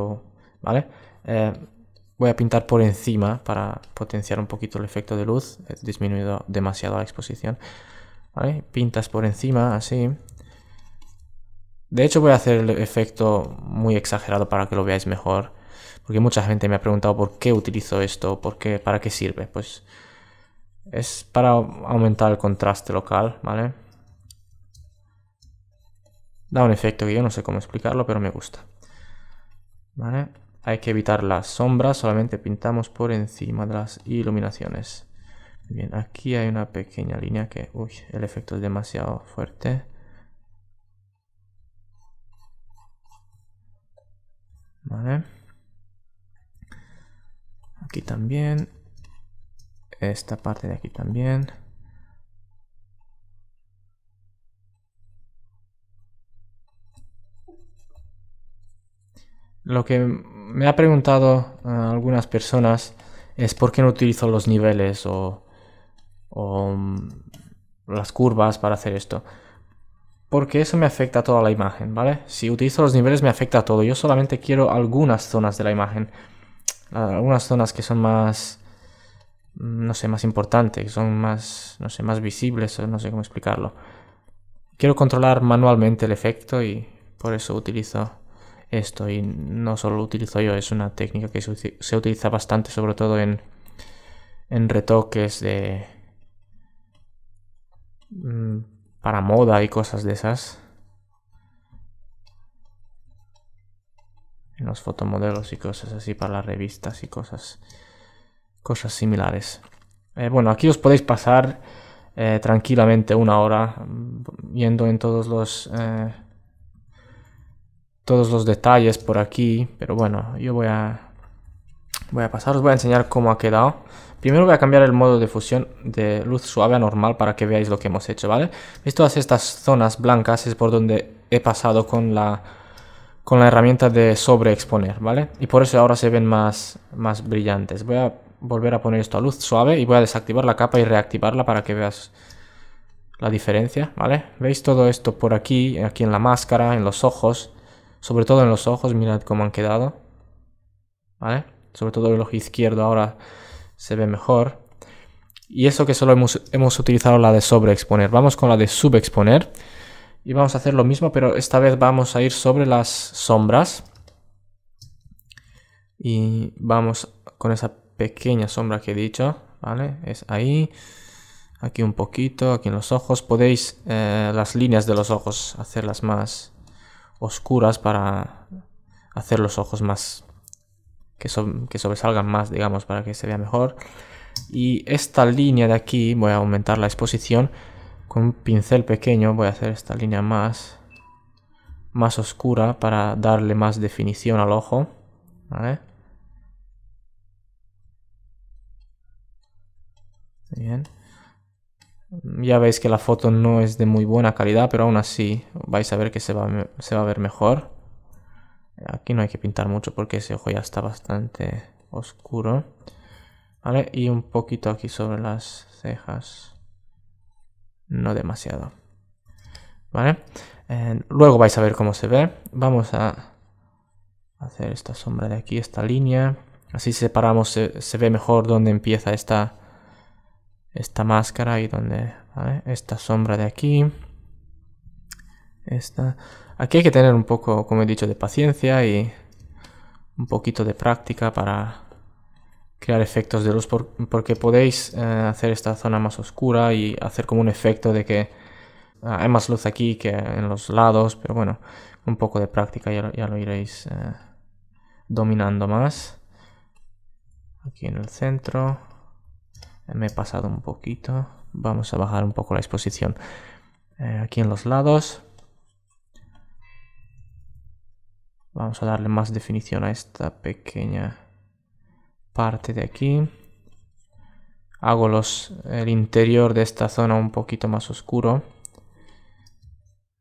¿vale? Eh, voy a pintar por encima para potenciar un poquito el efecto de luz. He disminuido demasiado la exposición. Pintas por encima, así. De hecho voy a hacer el efecto muy exagerado para que lo veáis mejor porque mucha gente me ha preguntado por qué utilizo esto, por para qué sirve. Pues es para aumentar el contraste local, ¿vale? Da un efecto que yo no sé cómo explicarlo, pero me gusta. ¿Vale? Hay que evitar las sombras, solamente pintamos por encima de las iluminaciones. Bien, aquí hay una pequeña línea que... Uy, el efecto es demasiado fuerte. Vale. Aquí también esta parte de aquí también. Lo que me ha preguntado eh, algunas personas es por qué no utilizo los niveles o, o mm, las curvas para hacer esto. Porque eso me afecta a toda la imagen, ¿vale? Si utilizo los niveles me afecta a todo. Yo solamente quiero algunas zonas de la imagen. Algunas zonas que son más Mm, no sé, más importante, son más, no sé, más visibles, no sé cómo explicarlo. Quiero controlar manualmente el efecto y por eso utilizo esto. Y no solo utilizo yo, es una técnica que se, utiliza bastante, sobre todo en, en retoques de... Mm, para moda y cosas de esas. En los fotomodelos y cosas así para las revistas y cosas cosas similares. Eh, bueno, aquí os podéis pasar eh, tranquilamente una hora yendo mm, en todos los, eh, todos los detalles por aquí, pero bueno, yo voy a, voy a pasar, os voy a enseñar cómo ha quedado. Primero voy a cambiar el modo de fusión de luz suave a normal para que veáis lo que hemos hecho, ¿vale? ¿Veis todas estas zonas blancas? Es por donde he pasado con la, con la herramienta de sobreexponer, ¿vale? Y por eso ahora se ven más, más brillantes. Voy a volver a poner esto a luz suave y voy a desactivar la capa y reactivarla para que veas la diferencia, ¿vale? ¿Veis todo esto por aquí, aquí en la máscara, en los ojos? Sobre todo en los ojos, mirad cómo han quedado, ¿vale? Sobre todo el ojo izquierdo ahora se ve mejor. Y eso que solo hemos, hemos utilizado la de sobreexponer. Vamos con la de subexponer y vamos a hacer lo mismo, pero esta vez vamos a ir sobre las sombras. Y vamos con esa pequeña sombra que he dicho, ¿vale? Es ahí, aquí un poquito, aquí en los ojos. Podéis eh, las líneas de los ojos hacerlas más oscuras para hacer los ojos más que, que sobresalgan más, digamos, para que se vea mejor. Y esta línea de aquí, voy a aumentar la exposición. Con un pincel pequeño voy a hacer esta línea más, más oscura para darle más definición al ojo. ¿vale? Bien. Ya veis que la foto no es de muy buena calidad, pero aún así vais a ver que se va, a ver mejor. Aquí no hay que pintar mucho porque ese ojo ya está bastante oscuro. Y un poquito aquí sobre las cejas. No demasiado. ¿Vale? Eh, luego vais a ver cómo se ve. Vamos a hacer esta sombra de aquí, esta línea. Así separamos, se, se ve mejor dónde empieza esta esta máscara y donde esta sombra de aquí esta aquí hay que tener un poco como he dicho de paciencia y un poquito de práctica para crear efectos de luz porque podéis eh, hacer esta zona más oscura y hacer como un efecto de que ah, hay más luz aquí que en los lados pero bueno un poco de práctica ya, ya lo iréis eh, dominando más aquí en el centro me he pasado un poquito vamos a bajar un poco la exposición eh, aquí en los lados vamos a darle más definición a esta pequeña parte de aquí hago los, el interior de esta zona un poquito más oscuro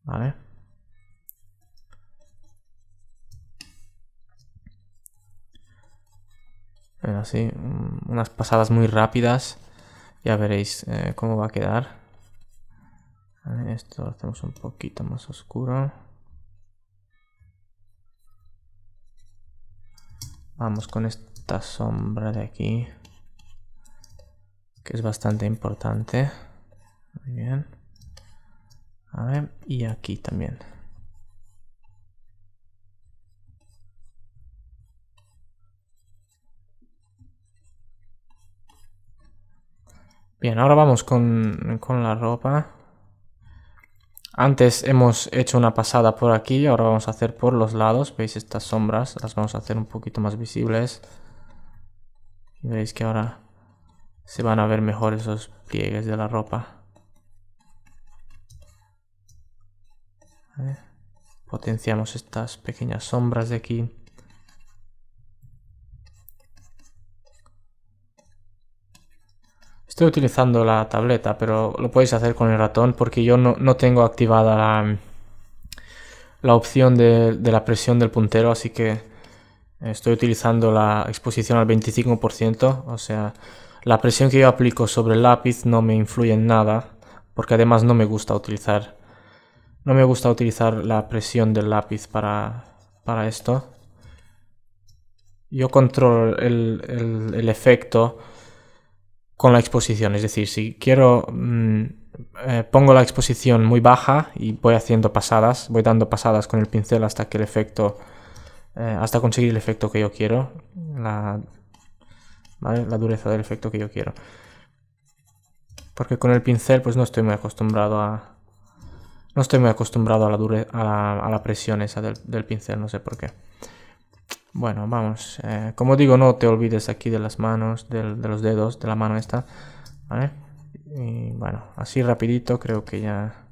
vale así, mm, unas pasadas muy rápidas. Ya veréis eh, cómo va a quedar. Esto lo hacemos un poquito más oscuro. Vamos con esta sombra de aquí. Que es bastante importante. Muy bien. A ver, y aquí también. Bien, ahora vamos con, la ropa. Antes hemos hecho una pasada por aquí, ahora vamos a hacer por los lados. Veis estas sombras, las vamos a hacer un poquito más visibles. Y veis que ahora se van a ver mejor esos pliegues de la ropa. Potenciamos estas pequeñas sombras de aquí. Estoy utilizando la tableta, pero lo podéis hacer con el ratón porque yo no, tengo activada la, opción de, la presión del puntero, así que estoy utilizando la exposición al 25%, o sea, la presión que yo aplico sobre el lápiz no me influye en nada, porque además no me gusta utilizar, no me gusta utilizar la presión del lápiz para, esto. Yo controlo el, el, el efecto con la exposición. Es decir, si quiero, mm, eh, pongo la exposición muy baja y voy haciendo pasadas, voy dando pasadas con el pincel hasta que el efecto, eh, hasta conseguir el efecto que yo quiero, la, dureza del efecto que yo quiero. Porque con el pincel pues no estoy muy acostumbrado a... No estoy muy acostumbrado a la, dure, a la, presión esa del pincel, no sé por qué. Bueno, vamos. Eh, como digo, no te olvides aquí de las manos, de los dedos, de la mano esta. ¿Vale? Y bueno, así rapidito creo que ya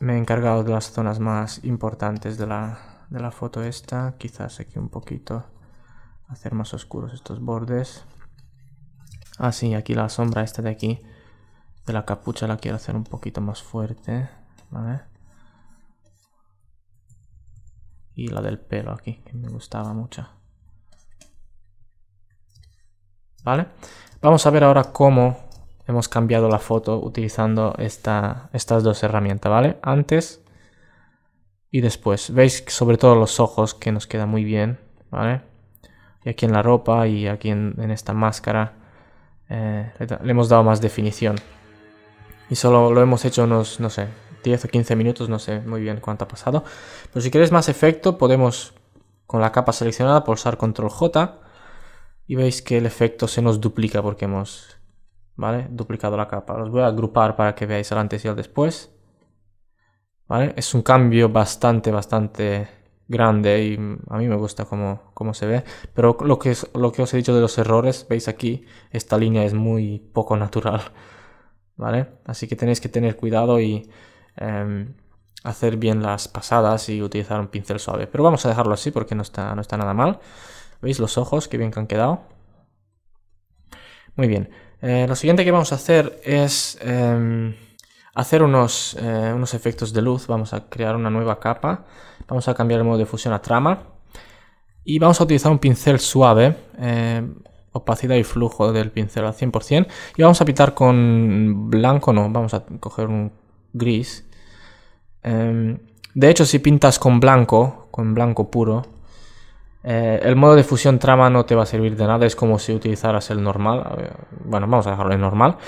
me he encargado de las zonas más importantes de la, foto esta. Quizás aquí un poquito hacer más oscuros estos bordes. Así, ah, sí, aquí la sombra esta de aquí, de la capucha la quiero hacer un poquito más fuerte. ¿Vale? y la del pelo aquí, que me gustaba mucho. ¿Vale? Vamos a ver ahora cómo hemos cambiado la foto utilizando esta, estas dos herramientas, ¿vale? Antes y después. Veis sobre todo los ojos que nos queda muy bien, ¿vale? Y aquí en la ropa y aquí en, esta máscara eh, le, le hemos dado más definición. Y solo lo hemos hecho unos, no sé, 10 o 15 minutos, no sé muy bien cuánto ha pasado. Pero si queréis más efecto, podemos con la capa seleccionada pulsar control J y veis que el efecto se nos duplica porque hemos duplicado la capa. Los voy a agrupar para que veáis el antes y el después. Es un cambio bastante, bastante grande y a mí me gusta cómo, cómo se ve. Pero lo que, lo que os he dicho de los errores, veis aquí, esta línea es muy poco natural. ¿Vale? Así que tenéis que tener cuidado y Em, hacer bien las pasadas y utilizar un pincel suave. Pero vamos a dejarlo así porque no está, no está nada mal. ¿Veis los ojos? que bien que han quedado. Muy bien. Eh, lo siguiente que vamos a hacer es em, hacer unos, eh, unos, efectos de luz. Vamos a crear una nueva capa. Vamos a cambiar el modo de fusión a trama. Y vamos a utilizar un pincel suave, em, opacidad y flujo del pincel al 100%. Y vamos a pintar con blanco, no, vamos a coger un gris. Em, de hecho, si pintas con blanco, con blanco puro, eh, el modo de fusión trama no te va a servir de nada, es como si utilizaras el normal. Bueno, vamos a dejarlo en normal.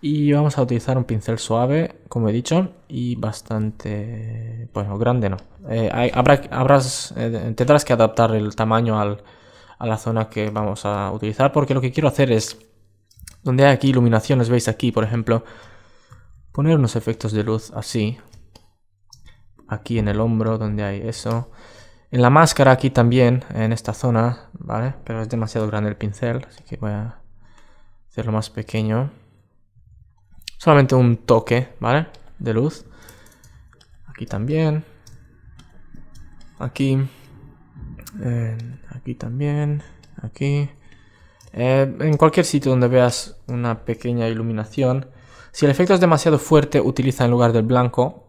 Y vamos a utilizar un pincel suave, como he dicho, y bastante, bueno, grande no. Eh, habrás, eh, tendrás que adaptar el tamaño al, a la zona que vamos a utilizar, porque lo que quiero hacer es, donde hay aquí iluminaciones, veis aquí, por ejemplo, poner unos efectos de luz así. Aquí en el hombro donde hay eso. En la máscara aquí también, en esta zona, ¿vale? Pero es demasiado grande el pincel, así que voy a hacerlo más pequeño. Solamente un toque, ¿vale? De luz. Aquí también. Aquí. aquí también. Aquí. Eh, en cualquier sitio donde veas una pequeña iluminación, si el efecto es demasiado fuerte, utiliza en lugar del blanco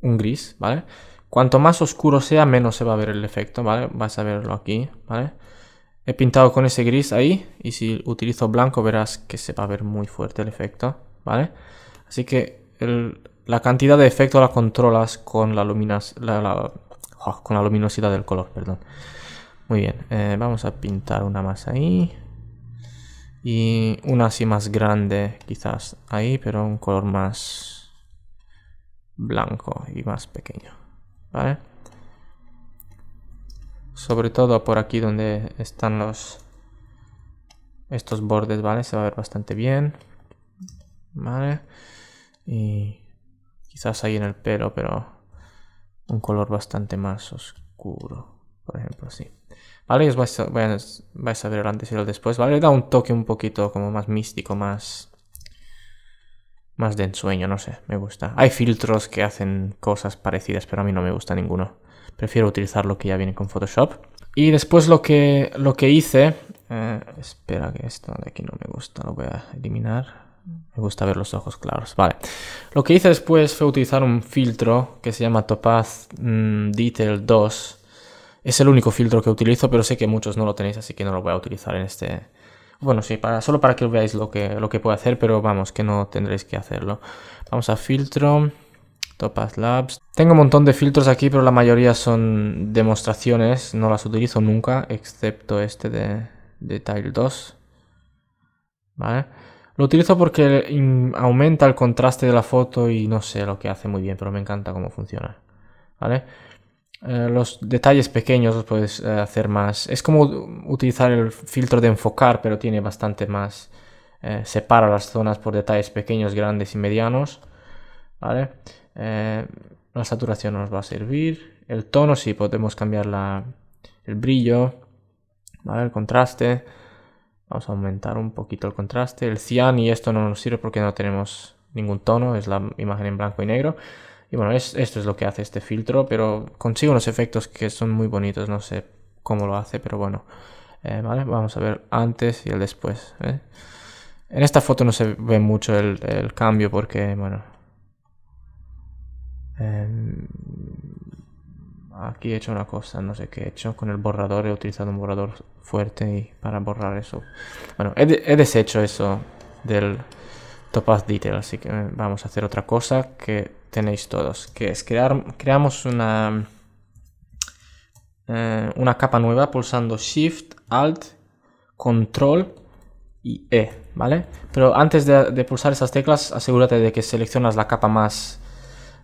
un gris, ¿vale? Cuanto más oscuro sea, menos se va a ver el efecto, ¿vale? Vas a verlo aquí, ¿vale? He pintado con ese gris ahí y si utilizo blanco verás que se va a ver muy fuerte el efecto, ¿vale? Así que la cantidad de efecto la controlas con la, con la luminosidad del color, perdón. Muy bien, eh, vamos a pintar una más ahí. Y una así más grande, quizás ahí, pero un color más blanco y más pequeño. ¿Vale? Sobre todo por aquí donde están los estos bordes, ¿vale? Se va a ver bastante bien. ¿Vale? Y quizás ahí en el pelo, pero un color bastante más oscuro. Por ejemplo, sí. ¿Vale? Y os vais a, ver el antes y el después, ¿vale? da un toque un poquito como más místico, más... Más de ensueño, no sé, me gusta. Hay filtros que hacen cosas parecidas, pero a mí no me gusta ninguno. Prefiero utilizar lo que ya viene con Photoshop. Y después lo que, lo que hice... Eh, espera que esto de aquí no me gusta, lo voy a eliminar. Me gusta ver los ojos claros. Vale. Lo que hice después fue utilizar un filtro que se llama Topaz mm, Detail 2 es el único filtro que utilizo, pero sé que muchos no lo tenéis, así que no lo voy a utilizar en este... Bueno, sí, para, solo para que veáis lo que, lo que puedo hacer, pero vamos, que no tendréis que hacerlo. Vamos a filtro, Topaz Labs. Tengo un montón de filtros aquí, pero la mayoría son demostraciones, no las utilizo nunca, excepto este de, de Tile 2. ¿Vale? Lo utilizo porque aumenta el contraste de la foto y no sé lo que hace muy bien, pero me encanta cómo funciona. ¿Vale? Eh, los detalles pequeños los puedes eh, hacer más. Es como utilizar el filtro de enfocar, pero tiene bastante más. Eh, separa las zonas por detalles pequeños, grandes y medianos. la saturación nos va a servir. El tono, sí, podemos cambiar el brillo. El contraste. Vamos a aumentar un poquito el contraste. El cian y esto no nos sirve porque no tenemos ningún tono. Es la imagen en blanco y negro. Y bueno, esto es lo que hace este filtro, pero consigo unos efectos que son muy bonitos, no sé cómo lo hace, pero bueno. Eh, vamos a ver antes y el después. ¿eh? En esta foto no se ve mucho el, cambio porque, bueno... Em, aquí he hecho una cosa, no sé qué he hecho. Con el borrador he utilizado un borrador fuerte y para borrar eso. Bueno, he, he deshecho eso del Topaz Detail, así que eh, vamos a hacer otra cosa que tenéis todos, que es crear, creamos una, eh, una capa nueva pulsando Shift, Alt, Control y E, ¿vale? Pero antes de, pulsar esas teclas, asegúrate de que seleccionas la capa más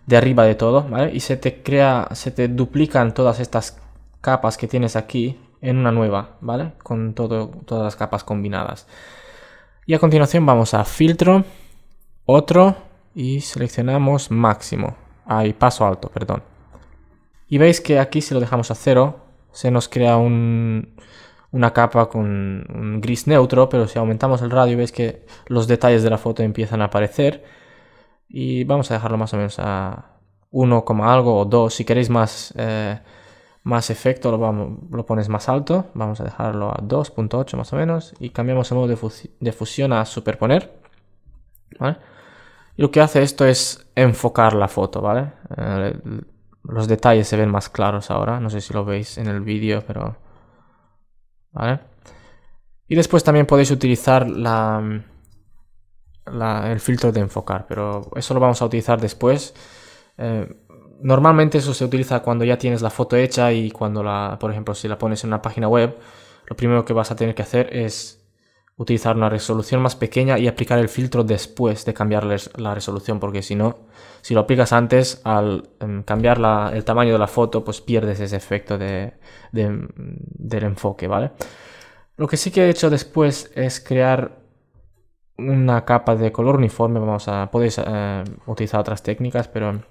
de arriba de todo, ¿vale? Y se te crea, se te duplican todas estas capas que tienes aquí en una nueva, ¿vale? Con todo, todas las capas combinadas. Y a continuación vamos a filtro, otro, y seleccionamos máximo, ahí paso alto, perdón. Y veis que aquí si lo dejamos a cero, se nos crea un, una capa con un gris neutro, pero si aumentamos el radio veis que los detalles de la foto empiezan a aparecer y vamos a dejarlo más o menos a 1, algo o 2. Si queréis más, eh, más efecto lo, vamos, lo pones más alto, vamos a dejarlo a 2.8 más o menos y cambiamos el modo de, fusión a superponer. Y lo que hace esto es enfocar la foto, ¿vale? Eh, los detalles se ven más claros ahora, no sé si lo veis en el vídeo, pero... ¿Vale? Y después también podéis utilizar la, el filtro de enfocar, pero eso lo vamos a utilizar después. Eh, normalmente eso se utiliza cuando ya tienes la foto hecha y cuando la, por ejemplo, si la pones en una página web, lo primero que vas a tener que hacer es utilizar una resolución más pequeña y aplicar el filtro después de cambiarles la resolución, porque si no, si lo aplicas antes, al em, cambiar el tamaño de la foto, pues pierdes ese efecto em, del enfoque, ¿vale? Lo que sí que he hecho después es crear una capa de color uniforme, vamos a, podéis eh, utilizar otras técnicas, pero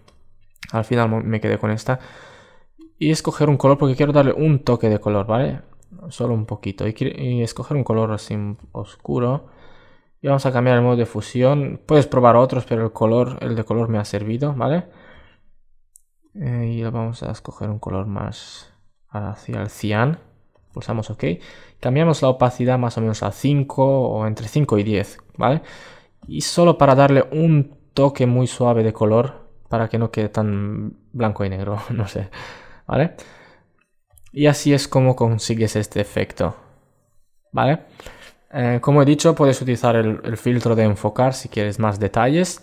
al final me quedé con esta. Y escoger un color porque quiero darle un toque de color, ¿vale? solo un poquito y, escoger un color así oscuro y vamos a cambiar el modo de fusión puedes probar otros pero el color el de color me ha servido vale eh, y vamos a escoger un color más hacia el cian pulsamos ok cambiamos la opacidad más o menos a 5 o entre 5 y 10 vale y solo para darle un toque muy suave de color para que no quede tan blanco y negro no sé vale y así es como consigues este efecto. ¿Vale? Eh, como he dicho, puedes utilizar el, filtro de enfocar si quieres más detalles.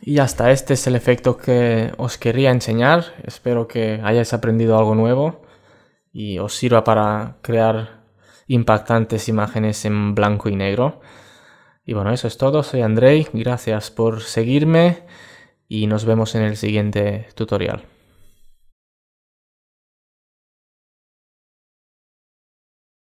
Y hasta este es el efecto que os quería enseñar. Espero que hayáis aprendido algo nuevo y os sirva para crear impactantes imágenes en blanco y negro. Y bueno, eso es todo. Soy Andrei. Gracias por seguirme y nos vemos en el siguiente tutorial.